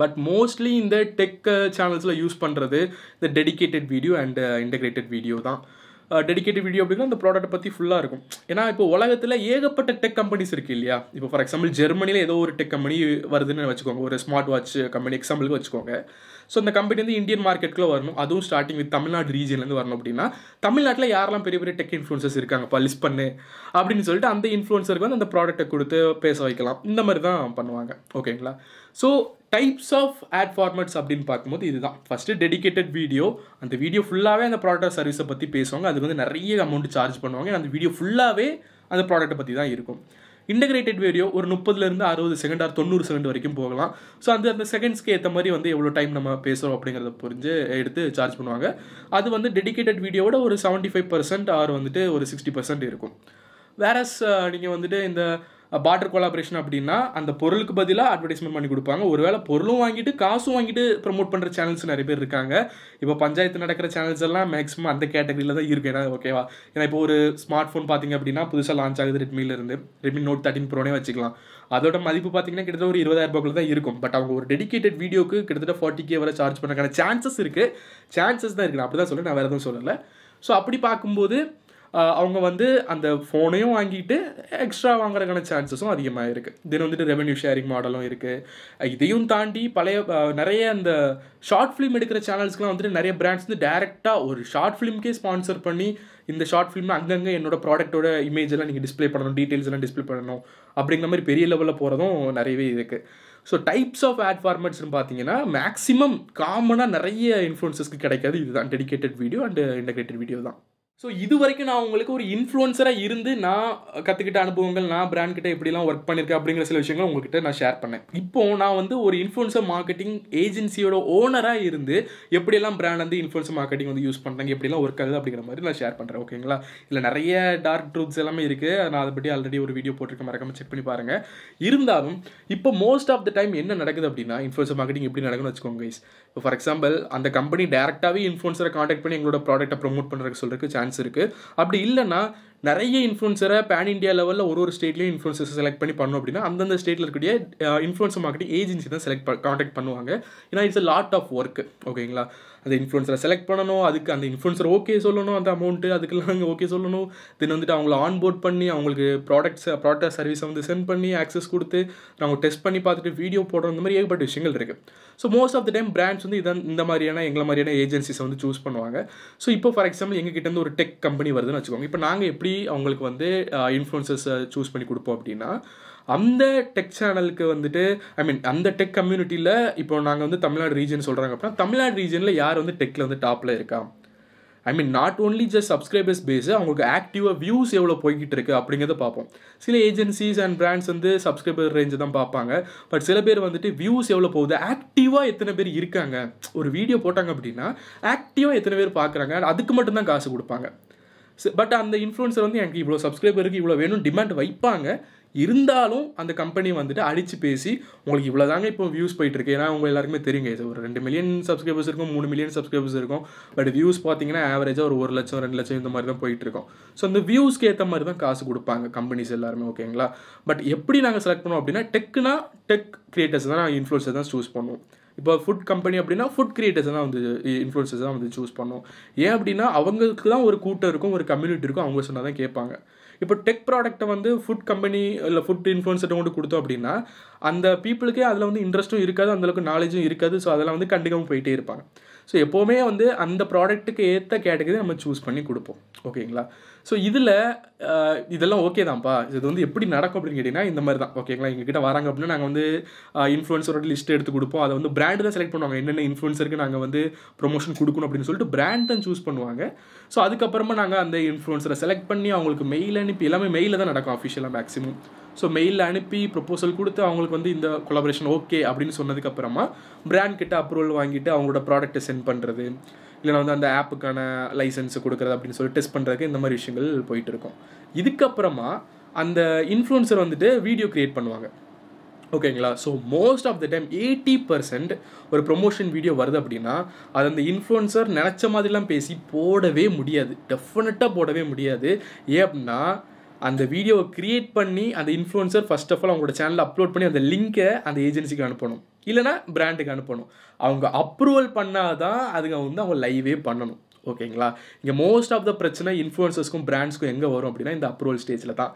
பட் மோஸ்ட்லி இந்த டெக் சேனல்ஸில் யூஸ் பண்ணுறது இந்த dedicated video and integrated video தான் டெடிக்கேட்டட் uh, வீடியோ அப்படின்னா அந்த ப்ராடக்ட்டை பற்றி ஃபுல்லாக இருக்கும் ஏன்னா இப்போ உலகத்தில் ஏகப்பட்ட டெக் கம்பெனிஸ் இருக்குது இல்லையா இப்போ ஃபார் எக்ஸாம்பிள் ஜெர்மனியில் ஏதோ ஒரு டெக் கம்பெனி வருதுன்னு வச்சுக்கோங்க ஒரு ஸ்மார்ட் வாட்ச் கம்பெனி எக்ஸாம்பிளுக்கு வச்சுக்கோங்க ஸோ இந்த கம்பெனி வந்து இந்தியன் மார்க்கெட்டுக்குள்ள வரணும் அதுவும் ஸ்டார்டிங் வித் தமிழ்நாடு ரீஜன்லேருந்து வரணும் அப்படின்னா தமிழ்நாட்டில் யாரெல்லாம் பெரிய பெரிய டெக் இருக்காங்க இருக்காங்கப்பா லிஸ்ட் பண்ணு அப்படின்னு சொல்லிட்டு அந்த இன்ஃப்ளூன்சருக்கு வந்து அந்த ப்ராடக்ட்டை கொடுத்து பேச வைக்கலாம் இந்த மாதிரி தான் பண்ணுவாங்க ஓகேங்களா so types of ad formats அப்படின்னு பார்க்கும்போது இதுதான் ஃபஸ்ட்டு டெடிக்கேட்டட் வீடியோ அந்த வீடியோ ஃபுல்லாகவே அந்த ப்ராடக்ட் சர்வீஸை பற்றி பேசுவாங்க அதுக்கு வந்து நிறைய அமௌண்ட் சார்ஜ் பண்ணுவாங்க அந்த வீடியோ ஃபுல்லாகவே அந்த ப்ராடக்ட்டை பற்றி தான் இருக்கும் இன்டகிரேட்டட் வீடியோ ஒரு முப்பதுலேருந்து அறுபது செகண்ட் ஆர் தொண்ணூறு செகண்ட் வரைக்கும் போகலாம் ஸோ அந்த அந்த செகண்ட்ஸ்க்கு ஏற்ற மாதிரி வந்து எவ்வளோ டைம் நம்ம பேசுகிறோம் அப்படிங்கிறத புரிஞ்சு எடுத்து சார்ஜ் பண்ணுவாங்க அது வந்து டெடிக்கேட்டட் வீடியோவோட ஒரு செவன்ட்டி ஃபைவ் பர்சன்ட் ஆர் வந்துட்டு ஒரு சிக்ஸ்டி பர்சன்ட் இருக்கும் வேறஸ் நீங்கள் வந்துட்டு இந்த பார்டர் கொலாபரேஷன் அப்படின்னா அந்த பொருளுக்கு பதிலாக அட்வர்டைஸ்மெண்ட் பண்ணி கொடுப்பாங்க ஒருவேளை பொருளும் வாங்கிட்டு காசும் வாங்கிட்டு ப்ரமோட் பண்ணுற சேனல்ஸ் நிறைய பேர் இருக்காங்க இப்போ பஞ்சாயத்து நடக்கிற சேனல்ஸ் எல்லாம் மேக்ஸிமம் அந்த கேட்டகரியில் தான் இருக்கு ஏன்னா ஓகேவா ஏன்னா இப்போ ஒரு ஸ்மார்ட் ஃபோன் பார்த்தீங்க அப்படின்னா புதுசாக லான்ச் ஆகுது ரெட்மிலேருந்து ரெட்மி நோட் தேர்ட்டின் ப்ரோனே வச்சுக்கலாம் அதோட மதிப்பு பார்த்தீங்கன்னா கிட்டத்தட்ட ஒரு இருபதாயிரம் ரூபாய்க்குள்ள தான் இருக்கும் பட் அவங்க ஒரு டெடிக்கேட்டட் வீடியோக்கு கிட்டத்தட்ட ஃபார்ட்டி கே வரை சார்ஜ் பண்ணுறதுக்கான சான்சஸ் இருக்குது சான்சஸ் தான் இருக்குது அப்படி தான் சொல்லுறேன் நான் வேறு எதுவும் சொல்லலை ஸோ அப்படி பார்க்கும்போது அவங்க வந்து அந்த ஃபோனையும் வாங்கிட்டு எக்ஸ்ட்ரா வாங்குறதுக்கான சான்சஸும் அதிகமாக இருக்குது தென் வந்துட்டு ரெவென்யூ ஷேரிங் மாடலும் இருக்குது இதையும் தாண்டி பழைய நிறைய அந்த ஷார்ட் ஃபிலிம் எடுக்கிற சேனல்ஸ்க்குலாம் வந்துட்டு நிறைய பிராண்ட்ஸ் வந்து டேரெக்டாக ஒரு ஷார்ட் ஃபிலிம்க்கே ஸ்பான்சர் பண்ணி இந்த ஷார்ட் ஃபிலிம் அங்கங்கே என்னோட ப்ராடக்ட்டோட இமேஜ் எல்லாம் நீங்கள் டிஸ்பிளே பண்ணணும் டீட்டெயில்ஸ் எல்லாம் டிஸ்பிளே பண்ணணும் அப்படிங்கிற மாதிரி பெரிய லெவலில் போகிறதும் நிறையவே இருக்குது ஸோ டைப்ஸ் ஆஃப் ஆட் ஃபார்மேட்ஸ்னு பார்த்தீங்கன்னா மேக்ஸிமம் காமனாக நிறைய இன்ஃப்ளூன்சஸ்க்கு கிடைக்காது இதுதான் dedicated video and integrated video தான் ஸோ இது வரைக்கும் நான் உங்களுக்கு ஒரு இன்ஃப்ளூன்சராக இருந்து நான் கற்றுக்கிட்ட அனுபவங்கள் நான் பிராண்ட்கிட்ட எப்படிலாம் ஒர்க் பண்ணியிருக்கேன் அப்படிங்கிற சில விஷயங்கள் உங்ககிட்ட நான் ஷேர் பண்ணேன் இப்போ நான் வந்து ஒரு இன்ஃப்ளூன்சர் மார்க்கெட்டிங் ஏஜென்சியோட ஓனராக இருந்து எப்படியெல்லாம் பிராண்ட் வந்து இன்ஃப்ளூன்சர் மார்க்கெட்டிங் வந்து யூஸ் பண்ணுறாங்க எப்படிலாம் ஒர்க் ஆகுது அப்படிங்கிற மாதிரி நான் ஷேர் பண்ணுறேன் ஓகேங்களா இல்லை நிறைய டார்க் ட்ரூத்ஸ் எல்லாமே இருக்குது நான் அதை பற்றி ஆல்ரெடி ஒரு வீடியோ போட்டிருக்க மறக்காம செக் பண்ணி பாருங்கள் இருந்தாலும் இப்போ மோஸ்ட் ஆஃப் த டைம் என்ன நடக்குது அப்படின்னா இன்ஃப்ளூன்சர் மார்க்கெட்டிங் எப்படி நடக்குன்னு வச்சுக்கோங்க இப்போ ஃபார் எக்ஸாம்பிள் அந்த கம்பெனி டேரெக்டாகவே இன்ஃப்ளூன்சரை காண்டாக்ட் பண்ணி எங்களோட ப்ராடக்ட்டை ப்ரொமோட் பண்ணுறதுக்கு சொல்கிறதுக்கு சான்ஸ் இருக்குது அப்படி இல்லைன்னா நிறைய இன்ஃப்ளூன்சரை பேன் இண்டியா லெவலில் ஒரு ஒரு ஸ்டேட்லேயும் இன்ஃப்ளூன்சர் செலக்ட் பண்ணி பண்ணோம் அப்படின்னா அந்தந்த ஸ்டேட்டில் இருக்கக்கூடிய இன்ஃப்ளூன்சர் மார்க்கெட்டிங் ஏஜென்சி தான் செலக்ட் கான்டாக்ட் பண்ணுவாங்க ஏன்னா it's a lot of work ஓகேங்களா அந்த இன்ஃப்ளூன்சரை செலக்ட் பண்ணணும் அதுக்கு அந்த இன்ஃப்ளூன்சர் ஓகே சொல்லணும் அந்த அமௌண்ட்டு அதுக்கெல்லாம் நாங்கள் ஓகே சொல்லணும் தென் வந்துட்டு அவங்கள ஆன்போர்ட் பண்ணி அவங்களுக்கு ப்ராடக்ட்ஸ் ப்ராடக்ட் சர்வீஸை வந்து சென்ட் பண்ணி ஆக்சஸ் கொடுத்து அவங்க டெஸ்ட் பண்ணி பார்த்துட்டு வீடியோ போடுற இந்த மாதிரி ஏகப்பட்ட விஷயங்கள் இருக்குது so most of the time brands வந்து இதான் இந்த மாதிரியான எங்களை மாதிரியான ஏஜென்சிஸை வந்து சூஸ் பண்ணுவாங்க ஸோ இப்போ ஃபார் எக்ஸாம்பிள் எங்கள் கிட்டேருந்து ஒரு டெக் கம்பெனி வருதுன்னு வச்சுக்கோங்க இப்போ நாங்கள் எப்படி அவங்களுக்கு வந்து இன்ஃப்ளூன்சர்ஸை சூஸ் பண்ணி கொடுப்போம் அப்படின்னா அந்த டெக் சேனலுக்கு வந்துட்டு ஐ மீன் அந்த டெக் கம்யூனிட்டியில் இப்போ நாங்கள் வந்து தமிழ்நாடு ரீஜன் சொல்கிறாங்க அப்படின்னா தமிழ்நாடு ரீஜனில் யார் வந்து டெக்கில் வந்து டாப்பில் இருக்கா I mean not only just subscribers base அவங்களுக்கு ஆக்டிவாக வியூஸ் எவ்வளோ போய்கிட்டு இருக்குது அப்படிங்கிறத பார்ப்போம் சில ஏஜென்சிஸ் அண்ட் பிராண்ட்ஸ் வந்து சப்ஸ்கிரைபர் ரேஞ்சு தான் பார்ப்பாங்க பட் சில பேர் வந்துட்டு வியூஸ் எவ்வளோ போகுது ஆக்டிவாக எத்தனை பேர் இருக்காங்க ஒரு வீடியோ போட்டாங்க அப்படின்னா ஆக்டிவாக எத்தனை பேர் பார்க்குறாங்க அதுக்கு மட்டும்தான் காசு கொடுப்பாங்க பட் அந்த இன்ஃப்ளூன்சர் வந்து எனக்கு இவ்வளோ சப்ஸ்கிரைபருக்கு இவ்வளோ வேணும் டிமாண்ட் வைப்பாங்க இருந்தாலும் அந்த கம்பெனி வந்துட்டு அடித்து பேசி உங்களுக்கு இவ்வளோ தாங்க இப்போ வியூஸ் போயிட்டுருக்கு ஏன்னா உங்கள் எல்லாருக்குமே தெரியுங்க இது ஒரு ரெண்டு மில்லியன் சப்ஸ்கிரைபர்ஸ் இருக்கும் மூணு மில்லியன் சப்ஸ்கிரைபர்ஸ் இருக்கும் பட் வியூஸ் பார்த்தீங்கன்னா ஆவரேஜாக ஒரு ஒரு லட்சம் ரெண்டு லட்சம் இந்த மாதிரி தான் போயிட்டுருக்கோம் ஸோ அந்த வியூஸ்க்கு ஏற்ற மாதிரி தான் காசு கொடுப்பாங்க கம்பெனிஸ் எல்லாருமே ஓகேங்களா பட் எப்படி நாங்கள் செலக்ட் பண்ணோம் அப்படின்னா டெக்குனா டெக் கிரியேட்டர்ஸ் தான் நாங்கள் இன்ஃப்ளூன்ஸர் தான் சூஸ் பண்ணுவோம் இப்போ ஃபுட் கம்பெனி அப்படின்னா ஃபுட் கிரியேட்டர்ஸ் தான் வந்து இன்ஃப்ளூன்சர்ஸ் தான் வந்து சூஸ் பண்ணுவோம் ஏன் அப்படின்னா அவங்களுக்கு தான் ஒரு கூட்டம் இருக்கும் ஒரு கம்யூனிட்டி இருக்கும் அவங்க சொன்னால் தான் கேட்பாங்க இப்போ டெக் ப்ராடக்ட்டை வந்து ஃபுட் கம்பெனி இல்லை ஃபுட் இன்ஃப்ளூன்சர்ட்ட கொண்டு கொடுத்தோம் அப்படின்னா அந்த பீப்புளுக்கே அதில் வந்து இன்ட்ரெஸ்ட்டும் இருக்காது அந்தளவுக்கு நாலேஜும் இருக்காது ஸோ அதெல்லாம் வந்து கண்டிப்பாக போயிட்டே இருப்பாங்க ஸோ எப்போவுமே வந்து அந்த ப்ராடக்ட்டுக்கு ஏற்ற கேட்டகரி நம்ம சூஸ் பண்ணி கொடுப்போம் ஓகேங்களா ஸோ இதில் இதெல்லாம் ஓகே தான்ப்பா இது வந்து எப்படி நடக்கும் அப்படின்னு கேட்டிங்கன்னா இந்த மாதிரி தான் ஓகேங்களா எங்ககிட்ட வராங்க அப்படின்னா நாங்கள் வந்து இன்ஃப்ளூன்சரோட லிஸ்ட் எடுத்து கொடுப்போம் அதை வந்து பிராண்டு தான் செலக்ட் பண்ணுவாங்க என்னென்ன இன்ஃப்ளூன்சருக்கு நாங்கள் வந்து ப்ரொமோஷன் கொடுக்கணும் அப்படின்னு சொல்லிட்டு பிராண்ட் தான் சூஸ் பண்ணுவாங்க ஸோ அதுக்கப்புறமா நாங்கள் அந்த இன்ஃப்ளூன்சரை செலக்ட் பண்ணி அவங்களுக்கு மெயில் அனுப்பி எல்லாமே மெயிலில் தான் நடக்கும் அஃபிஷியலாக மேக்ஸிமம் ஸோ மெயிலில் அனுப்பி ப்ரொப்போசல் கொடுத்து அவங்களுக்கு வந்து இந்த கொலாபரேஷன் ஓகே அப்படின்னு சொன்னதுக்கப்புறமா பிராண்ட் கிட்ட அப்ரூவல் வாங்கிட்டு அவங்களோட ப்ராடக்ட்டை சென்ட் பண்ணுறது இல்லைனா வந்து அந்த ஆப்புக்கான லைசன்ஸ் கொடுக்குறது அப்படின்னு சொல்லி டெஸ்ட் பண்ணுறதுக்கு இந்த மாதிரி விஷயங்கள் போயிட்டு இருக்கும் இதுக்கப்புறமா அந்த இன்ஃப்ளூன்சர் வந்துட்டு வீடியோ க்ரியேட் பண்ணுவாங்க ஓகேங்களா so most of the time eighty percent ஒரு ப்ரொமோஷன் வீடியோ வருது அப்படின்னா அது அந்த இன்ஃப்ளூன்சர் நினச்ச மாதிரிலாம் பேசி போடவே முடியாது டெஃபினட்டாக போடவே முடியாது ஏன் அப்படின்னா அந்த வீடியோவை க்ரியேட் பண்ணி அந்த இன்ஃப்ளூன்சர் ஃபஸ்ட் ஆஃப் ஆல் அவங்களோட சேனலில் அப்லோட் பண்ணி அந்த லிங்க்கை அந்த ஏஜென்சிக்கு அனுப்பணும் இல்லைனா பிராண்டுக்கு அனுப்பணும் அவங்க அப்ரூவல் பண்ணாதான் அதுங்க வந்து அவங்க லைவே பண்ணணும் ஓகேங்களா இங்கே மோஸ்ட் ஆஃப் த பிரச்சனை இன்ஃப்ளூயன்சஸ்க்கும் பிராண்ட்ஸ்க்கும் எங்கே வரும் அப்படின்னா இந்த அப்ரூவல் ஸ்டேஜில் தான்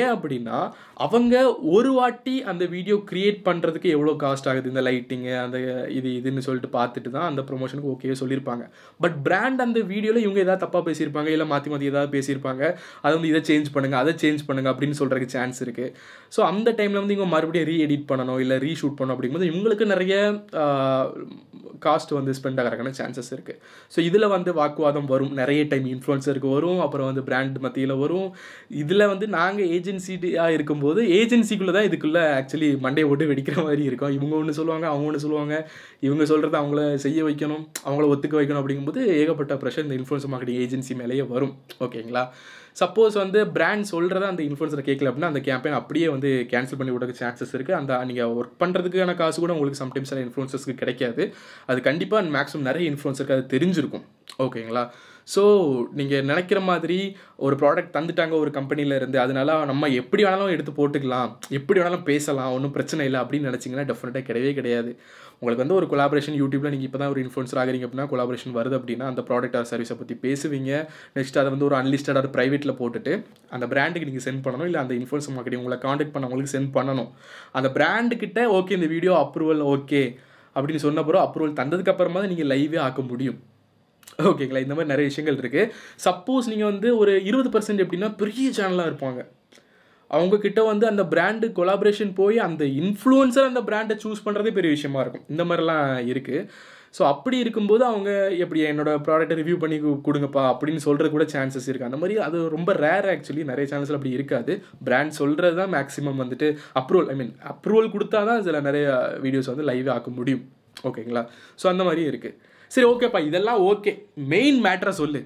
ஏன் அப்படின்னா அவங்க ஒரு வாட்டி அந்த வீடியோ கிரியேட் பண்ணுறதுக்கு எவ்வளோ காஸ்ட் ஆகுது இந்த லைட்டிங்கு அந்த இது இதுன்னு சொல்லிட்டு பார்த்துட்டு தான் அந்த ப்ரொமோஷனுக்கு ஓகே சொல்லியிருப்பாங்க பட் பிராண்ட் அந்த வீடியோவில் இவங்க ஏதாவது தப்பாக பேசியிருப்பாங்க இல்லை மாற்றி மாற்றி ஏதாவது பேசியிருப்பாங்க அதை வந்து இதை சேஞ்ச் பண்ணுங்கள் அதை சேஞ்ச் பண்ணுங்கள் அப்படின்னு சொல்கிறதுக்கு சான்ஸ் இருக்குது ஸோ அந்த டைமில் வந்து இவங்க மறுபடியும் ரீ எடிட் பண்ணணும் இல்லை ரீஷூட் பண்ணணும் அப்படிங்கும்போது இவங்களுக்கு நிறைய காஸ்ட் வந்து ஸ்பெண்ட் ஆகிறக்கான சான்சஸ் இருக்குது ஸோ இதில் வந்து வாக்கு வாக்குவாதம் வரும் நிறைய டைம் இன்ஃப்ளூன்சருக்கு வரும் அப்புறம் வந்து பிராண்ட் மத்தியில் வரும் இதில் வந்து நாங்கள் ஏஜென்சியாக இருக்கும்போது ஏஜென்சிக்குள்ளே தான் இதுக்குள்ளே ஆக்சுவலி மண்டையை ஓட்டு வெடிக்கிற மாதிரி இருக்கும் இவங்க ஒன்று சொல்லுவாங்க அவங்க ஒன்று சொல்லுவாங்க இவங்க சொல்கிறத அவங்கள செய்ய வைக்கணும் அவங்கள ஒத்துக்க வைக்கணும் அப்படிங்கும்போது ஏகப்பட்ட ப்ரெஷர் இந்த இன்ஃப்ளூயன்ஸ் மார்க்கெட்டிங் ஏஜென்சி மேலேயே வரும் ஓகேங்களா சப்போஸ் வந்து பிராண்ட் சொல்கிறத அந்த இன்ஃப்ளூன்சர் கேட்கல அப்படின்னா அந்த கேம்பெயின் அப்படியே வந்து கேன்சல் பண்ணி விடுறதுக்கு சான்சஸ் இருக்குது அந்த நீங்கள் ஒர்க் பண்ணுறதுக்கான காசு கூட உங்களுக்கு சம்டைம்ஸ் சில கிடைக்காது அது கண்டிப்பாக மேக்ஸிமம் நிறைய இன்ஃப்ளூன்சருக்கு அது தெரிஞ்சிருக்கும் ஓகேங்களா ஸோ நீங்கள் நினைக்கிற மாதிரி ஒரு ப்ராடக்ட் தந்துட்டாங்க ஒரு கம்பெனியிலேருந்து அதனால நம்ம எப்படி வேணாலும் எடுத்து போட்டுக்கலாம் எப்படி வேணாலும் பேசலாம் ஒன்றும் பிரச்சனை இல்லை அப்படின்னு நினச்சிங்கன்னா டெஃபினட்டாக கிடையவே கிடையாது உங்களுக்கு வந்து ஒரு கொலாபரேஷன் யூடியூப்பில் நீங்கள் இப்போ தான் ஒரு இன்ஃப்ளூன்சர் ஆகிறீங்க அப்படின்னா கொலாபரேஷன் வருது அப்படின்னா அந்த ப்ராடக்ட் ஆர் சர்வீஸை பற்றி பேசுவீங்க நெக்ஸ்ட் அதை வந்து ஒரு அன்லிஸ்டட் ஆர் ப்ரைவேட்டில் போட்டுட்டு அந்த பிராண்டுக்கு நீங்கள் சென்ட் பண்ணணும் இல்லை அந்த இன்ஃபுன்ஸ் மார்க்கெட்டிங் உங்களை காண்டாக்ட் பண்ணவங்களுக்கு சென்ட் பண்ணணும் அந்த பிராண்டுக்கிட்ட ஓகே இந்த வீடியோ அப்ரூவல் ஓகே அப்படின்னு சொன்னப்போ அப்ரூவல் தந்ததுக்கப்புறமா தான் நீங்கள் லைவே ஆக்க முடியும் ஓகேங்களா இந்த மாதிரி நிறைய விஷயங்கள் இருக்குது சப்போஸ் நீங்கள் வந்து ஒரு இருபது பர்சன்ட் எப்படின்னா பெரிய சேனலாக இருப்பாங்க அவங்கக்கிட்ட வந்து அந்த பிராண்டு கொலாபரேஷன் போய் அந்த இன்ஃப்ளூயன்சர் அந்த பிராண்டை சூஸ் பண்ணுறதே பெரிய விஷயமா இருக்கும் இந்த மாதிரிலாம் இருக்குது ஸோ அப்படி இருக்கும்போது அவங்க எப்படி என்னோடய ப்ராடக்ட்டை ரிவ்யூ பண்ணி கொடுங்கப்பா அப்படின்னு சொல்கிறது கூட சான்சஸ் இருக்குது அந்த மாதிரி அது ரொம்ப ரேர் ஆக்சுவலி நிறைய சேனல்ஸில் அப்படி இருக்காது பிராண்ட் சொல்கிறது தான் மேக்ஸிமம் வந்துட்டு அப்ரூவல் ஐ மீன் அப்ரூவல் கொடுத்தா தான் சில நிறைய வீடியோஸ் வந்து லைவ் ஆக்க முடியும் ஓகேங்களா ஸோ அந்த மாதிரியும் இருக்குது சரி ஓகேப்பா இதெல்லாம் ஓகே மெயின் மேட்ரை சொல்லு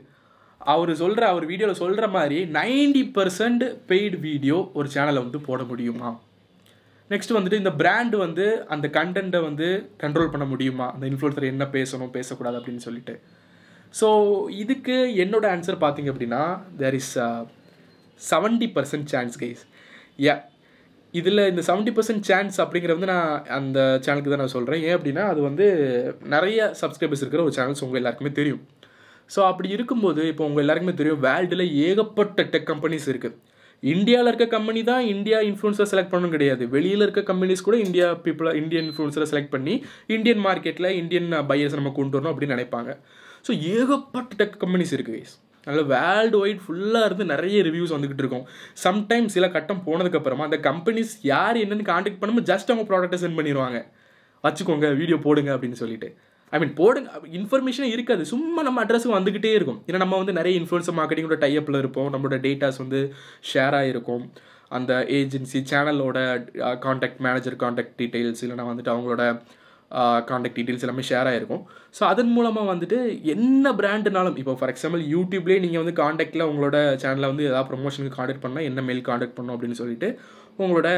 அவர் சொல்கிற அவர் வீடியோவில் சொல்கிற மாதிரி நைன்டி பர்சன்ட் பெய்டு வீடியோ ஒரு சேனலை வந்து போட முடியுமா நெக்ஸ்ட் வந்துட்டு இந்த பிராண்டு வந்து அந்த கண்டென்ட்டை வந்து கண்ட்ரோல் பண்ண முடியுமா அந்த இன்ஃப்ளூன்சர் என்ன பேசணும் பேசக்கூடாது அப்படின்னு சொல்லிட்டு ஸோ இதுக்கு என்னோட ஆன்சர் பார்த்தீங்க அப்படின்னா there is seventy percent chance guys ஏ இதில் இந்த செவன்ட்டி பர்சன்ட் சான்ஸ் அப்படிங்கிற வந்து நான் அந்த சேனலுக்கு தான் நான் சொல்கிறேன் ஏன் அப்படின்னா அது வந்து நிறைய சப்ஸ்கிரைபர்ஸ் இருக்கிற ஒரு சேனல்ஸ் உங்கள் எல்லாருக்குமே தெரியும் ஸோ அப்படி இருக்கும்போது இப்போ உங்கள் எல்லாருக்குமே தெரியும் வேர்ல்டில் ஏகப்பட்ட டெக் கம்பெனிஸ் இருக்குது இந்தியாவில் இருக்க கம்பெனி தான் இந்தியா இன்ஃப்ளூன்ஸை செலக்ட் பண்ணணும் கிடையாது வெளியில் இருக்க கம்பெனிஸ் கூட இந்தியா பீப்புளை இந்தியன் இன்ஃப்ளூன்ஸரை செலக்ட் பண்ணி இந்தியன் மார்க்கெட்டில் இந்தியன் பையர்ஸ் நம்ம கொண்டு வரணும் அப்படின்னு நினைப்பாங்க ஸோ ஏகப்பட்ட டெக் கம்பெனிஸ் இருக்குது கைஸ் அதில் வேர்ல்டு ஒய்ட் ஃபுல்லாக இருந்து நிறைய ரிவ்யூஸ் வந்துகிட்டு இருக்கும் சம்டைம்ஸ் சில கட்டம் போனதுக்கப்புறமா அந்த கம்பெனிஸ் யார் என்னென்னு காண்டாக்ட் பண்ணும்போது ஜஸ்ட் அவங்க ப்ராடக்ட்டை சென்ட் பண்ணிடுவாங்க வச்சுக்கோங்க வீடியோ போடுங்க அப்படின்னு சொல்லிட்டு ஐ மீன் போடுங்க இன்ஃபர்மேஷனே இருக்காது சும்மா நம்ம அட்ரஸுக்கு வந்துக்கிட்டே இருக்கும் ஏன்னா நம்ம வந்து நிறைய இன்ஃப்ளூன்ஸர் மார்க்கெட்டிங்கோட டைப்பில் இருப்போம் நம்மளோட டேட்டாஸ் வந்து ஷேர் ஆகிருக்கும் அந்த ஏஜென்சி சேனலோட காண்டாக்ட் மேனேஜர் காண்டாக்ட் டீட்டெயில்ஸ் இல்லைன்னா வந்துட்டு அவங்களோட காண்டாக்ட் டீட்டெயில்ஸ் எல்லாமே ஷேர் ஆகிருக்கும் ஸோ அதன் மூலமாக வந்துட்டு என்ன பிராண்டுனாலும் இப்போ ஃபார் எக்ஸாம்பிள் யூடியூப்லேயே நீங்கள் வந்து காண்டாக்டில் உங்களோட சேனலில் வந்து எதாவது ப்ரொமோஷனுக்கு காண்டாக்ட் பண்ணால் என்ன மெயில் காண்டாக்ட் பண்ணோம் அப்படின்னு சொல்லிட்டு உங்களோட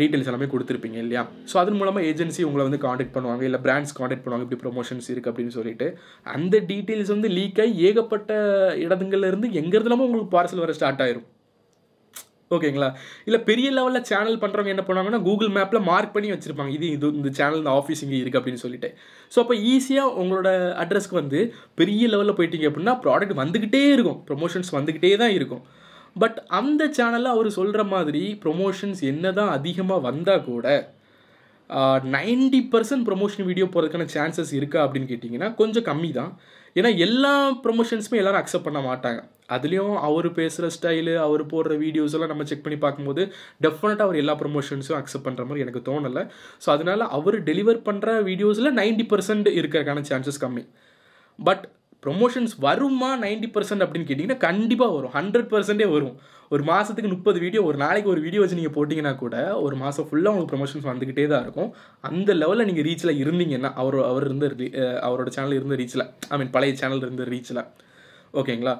டீட்டெயில்ஸ் எல்லாமே கொடுத்துருப்பீங்க இல்லையா ஸோ அதன் மூலமாக ஏஜென்சி உங்களை வந்து காண்டாக்ட் பண்ணுவாங்க இல்லை பிராண்ட்ஸ் காண்டாக்ட் பண்ணுவாங்க இப்படி ப்ரொமோஷன்ஸ் இருக்குது அப்படின்னு சொல்லிட்டு அந்த டீட்டெயில்ஸ் வந்து லீக் ஆகி ஏகப்பட்ட இடங்கள்லேருந்து இல்லாமல் உங்களுக்கு பார்சல் வர ஸ்டார்ட் ஆயிரும் ஓகேங்களா இல்லை பெரிய லெவலில் சேனல் பண்ணுறவங்க என்ன பண்ணுவாங்கன்னா கூகுள் மேப்பில் மார்க் பண்ணி வச்சுருப்பாங்க இது இது இந்த சேனல் இந்த ஆஃபீஸ் இங்கே இருக்குது அப்படின்னு சொல்லிட்டு ஸோ அப்போ ஈஸியாக உங்களோட அட்ரஸ்க்கு வந்து பெரிய லெவலில் போயிட்டீங்க அப்படின்னா ப்ராடக்ட் வந்துக்கிட்டே இருக்கும் ப்ரொமோஷன்ஸ் வந்துக்கிட்டே தான் இருக்கும் பட் அந்த சேனலில் அவர் சொல்கிற மாதிரி ப்ரொமோஷன்ஸ் என்ன தான் அதிகமாக வந்தால் கூட நைன்டி பர்சன்ட் ப்ரொமோஷன் வீடியோ போகிறதுக்கான சான்சஸ் இருக்கா அப்படின்னு கேட்டிங்கன்னா கொஞ்சம் கம்மி தான் ஏன்னா எல்லா ப்ரொமோஷன்ஸுமே எல்லோரும் அக்செப்ட் பண்ண மாட்டாங்க அதுலேயும் அவர் பேசுகிற ஸ்டைலு அவர் போடுற வீடியோஸ் எல்லாம் நம்ம செக் பண்ணி பார்க்கும்போது டெஃபினட்டாக அவர் எல்லா ப்ரொமோஷன்ஸும் அக்செப்ட் பண்ணுற மாதிரி எனக்கு தோணலை ஸோ அதனால் அவர் டெலிவர் பண்ணுற வீடியோஸில் நைன்டி பர்சன்ட் இருக்கிறக்கான சான்சஸ் கம்மி பட் ப்ரொமோஷன்ஸ் வருமா நைன்டி பர்சன்ட் அப்படின்னு கேட்டிங்கன்னா கண்டிப்பாக வரும் ஹண்ட்ரட் பர்சன்டே வரும் ஒரு மாதத்துக்கு முப்பது வீடியோ ஒரு நாளைக்கு ஒரு வீடியோ வச்சு நீங்கள் போட்டிங்கன்னா கூட ஒரு மாதம் ஃபுல்லாக உங்களுக்கு ப்ரொமோஷன்ஸ் வந்துக்கிட்டே தான் இருக்கும் அந்த லெவலில் நீங்கள் ரீச்சில் இருந்தீங்கன்னா அவர் அவர் இருந்த அவரோட சேனல் இருந்த ரீச்சில் ஐ மீன் பழைய சேனல் இருந்த ரீச்சில் ஓகேங்களா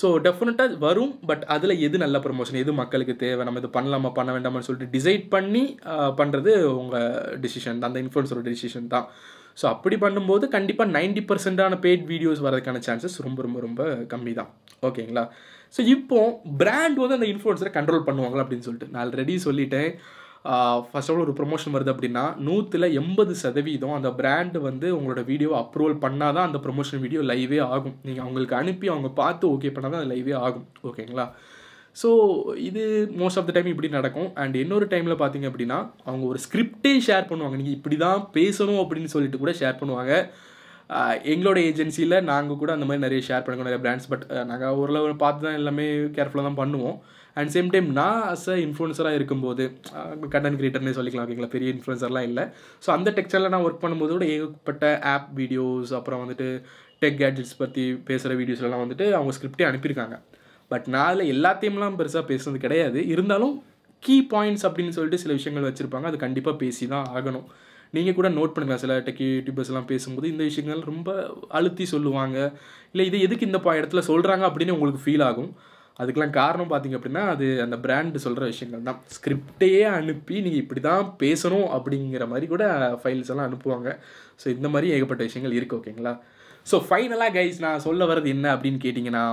ஸோ டெஃபினட்டாக வரும் பட் அதில் எது நல்ல ப்ரொமோஷன் எது மக்களுக்கு தேவை நம்ம இது பண்ணலாமா பண்ண வேண்டாமான்னு சொல்லிட்டு டிசைட் பண்ணி பண்ணுறது உங்கள் டிசிஷன் தான் அந்த இன்ஃப்ளூன்ஸரோட டிசிஷன் தான் ஸோ அப்படி பண்ணும்போது கண்டிப்பாக நைன்டி பர்சென்டான பெய்ட் வீடியோஸ் வரதுக்கான சான்சஸ் ரொம்ப ரொம்ப ரொம்ப கம்மி தான் ஓகேங்களா ஸோ இப்போ பிராண்ட் வந்து அந்த இன்ஃப்ளூன்ஸரை கண்ட்ரோல் பண்ணுவாங்களா அப்படின்னு சொல்லிட்டு நான் ஆல்ரெடி சொல்லிட்டேன் ஃபர்ஸ்ட் ஆஃப் ஆல் ஒரு ப்ரொமோஷன் வருது அப்படின்னா நூற்றில் எண்பது சதவீதம் அந்த பிராண்டு வந்து உங்களோட வீடியோவை அப்ரூவல் பண்ணால் தான் அந்த ப்ரொமோஷன் வீடியோ லைவே ஆகும் நீங்கள் அவங்களுக்கு அனுப்பி அவங்க பார்த்து ஓகே பண்ணால் தான் அது லைவே ஆகும் ஓகேங்களா ஸோ இது மோஸ்ட் ஆஃப் த டைம் இப்படி நடக்கும் அண்ட் இன்னொரு டைமில் பார்த்தீங்க அப்படின்னா அவங்க ஒரு ஸ்கிரிப்டே ஷேர் பண்ணுவாங்க நீங்கள் இப்படி தான் பேசணும் அப்படின்னு சொல்லிட்டு கூட ஷேர் பண்ணுவாங்க எங்களோட ஏஜென்சியில் நாங்கள் கூட அந்த மாதிரி நிறைய ஷேர் பண்ணுவோம் நிறைய பிராண்ட்ஸ் பட் நாங்கள் ஓரளவு பார்த்து தான் எல்லாமே கேர்ஃபுல்லாக தான் பண்ணுவோம் அண்ட் சேம் டைம் நான் அஸ் அ இன்ஃப்ளூன்சராக இருக்கும்போது கண்டென்ட் கிரியேட்டர்னே சொல்லிக்கலாம் ஓகேங்களா பெரிய இன்ஃப்ளூன்சர்லாம் இல்லை ஸோ அந்த டெக்ஸ்டரில் நான் ஒர்க் பண்ணும்போது கூட ஏகப்பட்ட ஆப் வீடியோஸ் அப்புறம் வந்துட்டு டெக் கேட்ஜெட்ஸ் பற்றி பேசுகிற வீடியோஸ்லாம் வந்துட்டு அவங்க ஸ்கிரிப்டே அனுப்பியிருக்காங்க பட் நான் அதில் எல்லாத்தையும்லாம் பெருசாக பேசுனது கிடையாது இருந்தாலும் கீ பாயிண்ட்ஸ் அப்படின்னு சொல்லிட்டு சில விஷயங்கள் வச்சுருப்பாங்க அது கண்டிப்பாக பேசி தான் ஆகணும் நீங்கள் கூட நோட் பண்ணுங்கள் சில டெக்கி யூடியூபர்ஸ்லாம் பேசும்போது இந்த விஷயங்கள் ரொம்ப அழுத்தி சொல்லுவாங்க இல்லை இது எதுக்கு இந்த இடத்துல சொல்கிறாங்க அப்படின்னு உங்களுக்கு ஃபீல் ஆகும் அதுக்கெலாம் காரணம் பார்த்தீங்க அப்படின்னா அது அந்த பிராண்டு சொல்கிற விஷயங்கள் தான் ஸ்கிரிப்டையே அனுப்பி நீங்கள் இப்படி தான் பேசணும் அப்படிங்கிற மாதிரி கூட ஃபைல்ஸ் எல்லாம் அனுப்புவாங்க ஸோ இந்த மாதிரி ஏகப்பட்ட விஷயங்கள் இருக்குது ஓகேங்களா ஸோ ஃபைனலாக கைஸ் நான் சொல்ல வர்றது என்ன அப்படின்னு கேட்டிங்கன்னா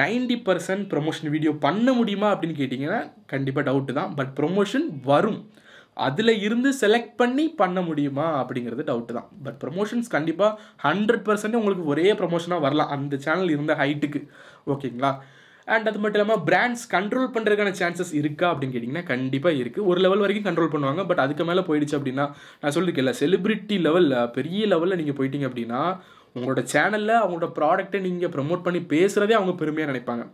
நைன்டி பர்சன்ட் ப்ரொமோஷன் வீடியோ பண்ண முடியுமா அப்படின்னு கேட்டிங்கன்னா கண்டிப்பாக டவுட்டு தான் பட் ப்ரொமோஷன் வரும் அதில் இருந்து செலக்ட் பண்ணி பண்ண முடியுமா அப்படிங்கிறது டவுட்டு தான் பட் ப்ரொமோஷன்ஸ் கண்டிப்பாக ஹண்ட்ரட் பர்சன்ட் உங்களுக்கு ஒரே ப்ரொமோஷனாக வரலாம் அந்த சேனல் இருந்த ஹைட்டுக்கு ஓகேங்களா அண்ட் அது மட்டும் இல்லாமல் பிராண்ட்ஸ் கண்ட்ரோல் பண்ணுறதுக்கான சான்சஸ் இருக்கா அப்படின்னு கேட்டிங்கன்னா கண்டிப்பாக இருக்குது ஒரு லெவல் வரைக்கும் கண்ட்ரோல் பண்ணுவாங்க பட் அதுக்கு மேலே போயிடுச்சு அப்படின்னா நான் சொல்லியிருக்கேன் செலிபிரிட்டி லெவலில் பெரிய லெவலில் நீங்கள் போயிட்டீங்க அப்படின்னா உங்களோட சேனலில் அவங்களோட ப்ராடக்ட்டை நீங்கள் ப்ரமோட் பண்ணி பேசுகிறதே அவங்க பெருமையாக நினைப்பாங்க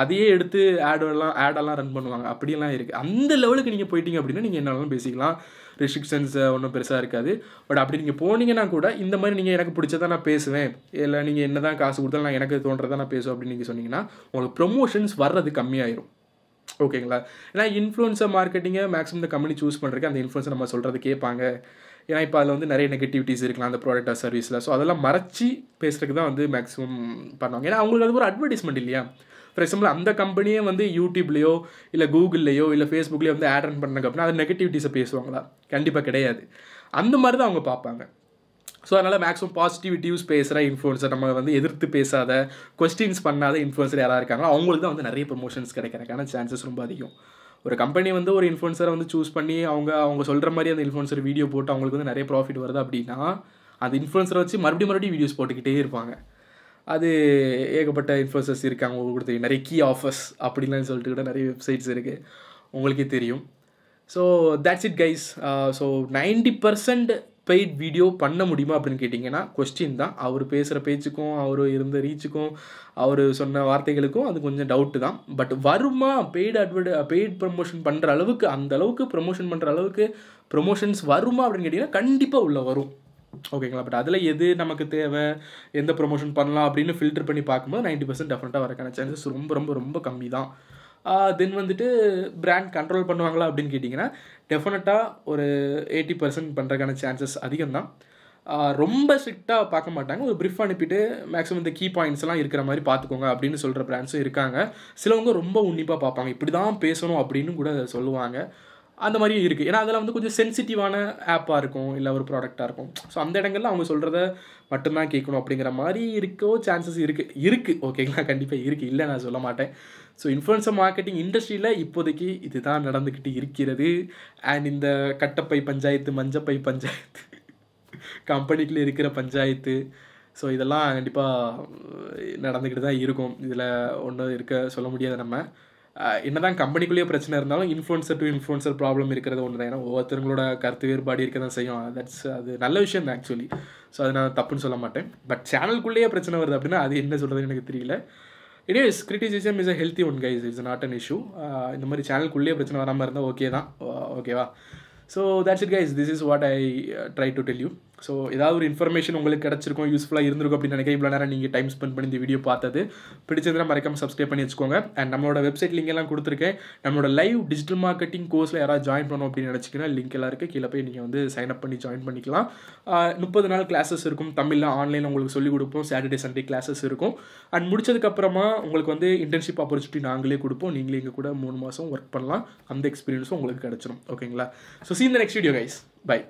அதையே எடுத்து ஆடெல்லாம் ஆடெல்லாம் ரன் பண்ணுவாங்க அப்படியெல்லாம் இருக்குது அந்த லெவலுக்கு நீங்கள் போயிட்டீங்க அப்படின்னா நீங்கள் என்னாலும் பேசிக்கலாம் ரெஸ்ட்ரிக்ஷன்ஸ் ஒன்றும் பெருசாக இருக்காது பட் அப்படி நீங்கள் போனீங்கன்னா கூட இந்த மாதிரி நீங்கள் எனக்கு பிடிச்சதா நான் பேசுவேன் இல்லை நீங்கள் என்ன தான் காசு கொடுத்தாலும் நான் எனக்கு தோன்றதாக நான் பேசுவேன் அப்படின்னு நீங்கள் சொன்னீங்கன்னா உங்களுக்கு ப்ரொமோஷன்ஸ் வர்றது கம்மியாயிரும் ஓகேங்களா ஏன்னா இன்ஃப்ளூன்சர் மார்க்கெட்டிங்கை மேக்ஸிமம் இந்த கம்பெனி சூஸ் பண்ணுறதுக்கு அந்த இன்ஃப்ளூன்ஸை நம்ம சொல்கிறது கேட்பாங்க ஏன்னா இப்போ அதில் வந்து நிறைய நெகட்டிவிட்டிஸ் இருக்கலாம் அந்த ப்ராடக்ட் ஆர் சர்வீஸில் ஸோ அதெல்லாம் மறைச்சி பேசுகிறதுக்கு தான் வந்து மேக்ஸிமம் பண்ணுவாங்க ஏன்னா அவங்களுக்கு அது ஒரு அட்வர்டைஸ்மெண்ட் இல்லையா ஃபார் எக்ஸாம்பிள் அந்த கம்பெனியே வந்து யூடியூப்லேயோ இல்லை கூகுள்லேயோ இல்லை ஃபேஸ்புக்லேயோ வந்து ஆட் ரன் பண்ணாங்க அப்படின்னா அது நெகட்டிவிட்டிஸை பேசுவாங்களா கண்டிப்பாக கிடையாது அந்த மாதிரி தான் அவங்க பார்ப்பாங்க ஸோ அதனால் மேக்ஸிமம் பாசிட்டிவிட்டிவ்ஸ் பேசுகிற இன்ஃப்ளூன்ஸர் நம்ம வந்து எதிர்த்து பேசாத கொஸ்டின்ஸ் பண்ணாத இன்ஃப்ளூன்ஸர் யாராக இருக்காங்களோ அவங்களுக்கு தான் வந்து நிறைய ப்ரொமோஷன்ஸ் கிடைக்கிறதுக்கான சான்சஸ் ரொம்ப அதிகம் ஒரு கம்பெனி வந்து ஒரு இன்ஃப்ளூன்சரை வந்து சூஸ் பண்ணி அவங்க அவங்க சொல்கிற மாதிரி அந்த இன்ஃப்ளூன்சர் வீடியோ போட்டு அவங்களுக்கு வந்து நிறைய ப்ராஃபிட் வருது அப்படின்னா அந்த இன்ஃப்ளூன்சரை வச்சு மறுபடியும் மறுபடியும் வீடியோஸ் போட்டுக்கிட்டே இருப்பாங்க அது ஏகப்பட்ட இன்ஃப்ளூன்சர்ஸ் இருக்குது அவங்க கொடுத்து நிறைய கீ ஆஃபர்ஸ் அப்படின்லாம் சொல்லிட்டு கூட நிறைய வெப்சைட்ஸ் இருக்குது உங்களுக்கே தெரியும் so that's it guys so ninety percent paid video பண்ண முடியுமா அப்படின்னு கேட்டிங்கன்னா கொஸ்டின் தான் அவர் பேசுகிற பேச்சுக்கும் அவர் இருந்த ரீச்சுக்கும் அவர் சொன்ன வார்த்தைகளுக்கும் அது கொஞ்சம் டவுட்டு தான் பட் வருமா பெய்டு அட்வர்ட் பெய்ட் ப்ரமோஷன் பண்ணுற அளவுக்கு அந்த அளவுக்கு ப்ரொமோஷன் பண்ணுற அளவுக்கு ப்ரொமோஷன்ஸ் வருமா அப்படின்னு கேட்டிங்கன்னா கண்டிப்பாக உள்ளே வரும் ஓகேங்களா பட் அதில் எது நமக்கு தேவை எந்த ப்ரொமோஷன் பண்ணலாம் அப்படின்னு ஃபில்டர் பண்ணி பார்க்கும்போது நைன்ட்டி பர்சன்ட் டெஃபினட்டாக வரக்கான சான்சஸ் ரொம்ப ரொம்ப ரொம்ப கம்மி தான் தென் வந்துட்டு பிராண்ட் கண்ட்ரோல் பண்ணுவாங்களா அப்படின்னு கேட்டிங்கன்னா டெஃபினட்டாக ஒரு எயிட்டி பர்சன்ட் பண்ணுறதுக்கான சான்சஸ் அதிகம் தான் ரொம்ப ஸ்ட்ரிக்டாக பார்க்க மாட்டாங்க ஒரு ப்ரிஃப் அனுப்பிட்டு மேக்ஸிமம் இந்த கீ பாயிண்ட்ஸ்லாம் இருக்கிற மாதிரி பார்த்துக்கோங்க அப்படின்னு சொல்கிற பிராண்ட்ஸும் இருக்காங்க சிலவங்க ரொம்ப உன்னிப்பாக பார்ப்பாங்க இப்படி தான் பேசணும் அப்படின்னு கூட சொல்லுவாங்க அந்த மாதிரியும் இருக்குது ஏன்னா அதெல்லாம் வந்து கொஞ்சம் சென்சிட்டிவான ஆப்பாக இருக்கும் இல்லை ஒரு ப்ராடக்டாக இருக்கும் ஸோ அந்த இடங்களில் அவங்க சொல்கிறத மட்டும்தான் கேட்கணும் அப்படிங்கிற மாதிரி இருக்கோ சான்சஸ் இருக்குது இருக்குது ஓகேங்களா கண்டிப்பாக இருக்குது இல்லை நான் சொல்ல மாட்டேன் ஸோ இன்ஃப்ளூன்சர் மார்க்கெட்டிங் இண்டஸ்ட்ரியில் இப்போதைக்கு இதுதான் நடந்துக்கிட்டு இருக்கிறது அண்ட் இந்த கட்டப்பை பஞ்சாயத்து மஞ்சப்பை பஞ்சாயத்து கம்பெனிக்குள்ளே இருக்கிற பஞ்சாயத்து ஸோ இதெல்லாம் கண்டிப்பாக நடந்துக்கிட்டு தான் இருக்கும் இதில் ஒன்றும் இருக்க சொல்ல முடியாது நம்ம என்னதான் கம்பெனிக்குள்ளேயே பிரச்சனை இருந்தாலும் இன்ஃப்ளூன்சர் டு இன்ஃப்ளூன்சர் ப்ராப்ளம் இருக்கிறது ஒன்று தான் ஏன்னா ஒவ்வொருத்தவங்களோட கருத்து வேறுபாடு இருக்க தான் செய்யும் தட்ஸ் அது நல்ல விஷயம் தான் ஆக்சுவலி ஸோ அதை நான் தப்புன்னு சொல்ல மாட்டேன் பட் சேனல்குள்ளேயே பிரச்சனை வருது அப்படின்னா அது என்ன சொல்கிறதுன்னு எனக்கு தெரியல is criticism is a healthy one guys it's not an issue இந்த மாதிரி சேனல்குள்ளேயே பிரச்சனை வராமல் இருந்தால் ஓகே தான் ஓகேவா so that's it guys this is what I try to tell you so ஏதாவது ஒரு இன்ஃபர்மேஷன் உங்களுக்கு கிடச்சிருக்கும் யூஸ்ஃபுல்லாக இருந்திருக்கும் அப்படின்னு நினைக்கிறேன் இவ்வளோ நேரம் நீங்கள் டைம் ஸ்பெண்ட் பண்ணி இந்த வீடியோ பார்த்தது பிடிச்சதுன்னா மறக்காம சப்ஸ்கிரைப் பண்ணி வச்சுக்கோங்க அண்ட் நம்மளோட வெப்சைட் லிங்க் எல்லாம் கொடுத்துருக்கேன் நம்மளோட லைவ் டிஜிட்டல் மார்க்கெட்டிங் கோர்ஸில் யாராவது ஜாயின் பண்ணணும் அப்படின்னு நினச்சிக்கனா லிங்க் எல்லாம் இருக்குது கீழே போய் நீங்கள் வந்து சைன் அப் பண்ணி ஜாயின் பண்ணிக்கலாம் முப்பது நாள் கிளாஸஸ் இருக்கும் தமிழில் ஆன்லைனில் உங்களுக்கு சொல்லிக் கொடுப்போம் சாட்டர்டே சண்டே கிளாஸஸ் இருக்கும் அண்ட் முடிச்சதுக்கப்புறமா உங்களுக்கு வந்து இன்டர்ன்ஷிப் ஆப்பர்ச்சுனிட்டி நாங்களே கொடுப்போம் நீங்களே இங்கே கூட மூணு மாதம் ஒர்க் பண்ணலாம் அந்த எக்ஸ்பீரியன்ஸும் உங்களுக்கு கிடச்சிடும் ஓகேங்களா so seen the next video guys by